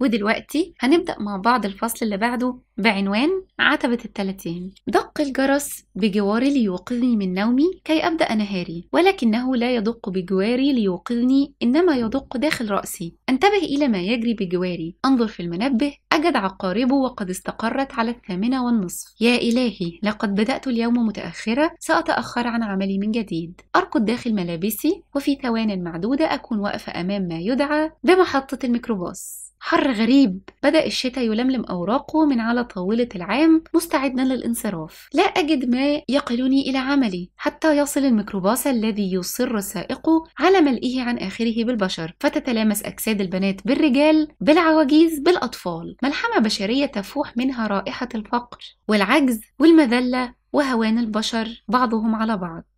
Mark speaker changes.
Speaker 1: ودلوقتي هنبدأ مع بعض الفصل اللي بعده بعنوان عتبة الثلاثين دق الجرس بجواري ليوقظني من نومي كي أبدأ نهاري ولكنه لا يدق بجواري ليوقظني إنما يدق داخل رأسي أنتبه إلى ما يجري بجواري أنظر في المنبه أجد عقاربه وقد استقرت على الثامنة والنصف يا إلهي لقد بدأت اليوم متأخرة سأتأخر عن عملي من جديد أركض داخل ملابسي وفي ثوان معدودة أكون واقفة أمام ما يدعى بمحطة الميكروباص حر غريب بدأ الشتاء يلملم أوراقه من على طاولة العام مستعدا للانصراف لا أجد ما يقلني إلى عملي حتى يصل الميكروباص الذي يصر سائقه على ملئه عن آخره بالبشر فتتلامس أجساد البنات بالرجال بالعواجيز بالأطفال ملحمة بشرية تفوح منها رائحة الفقر والعجز والمذلة وهوان البشر بعضهم على بعض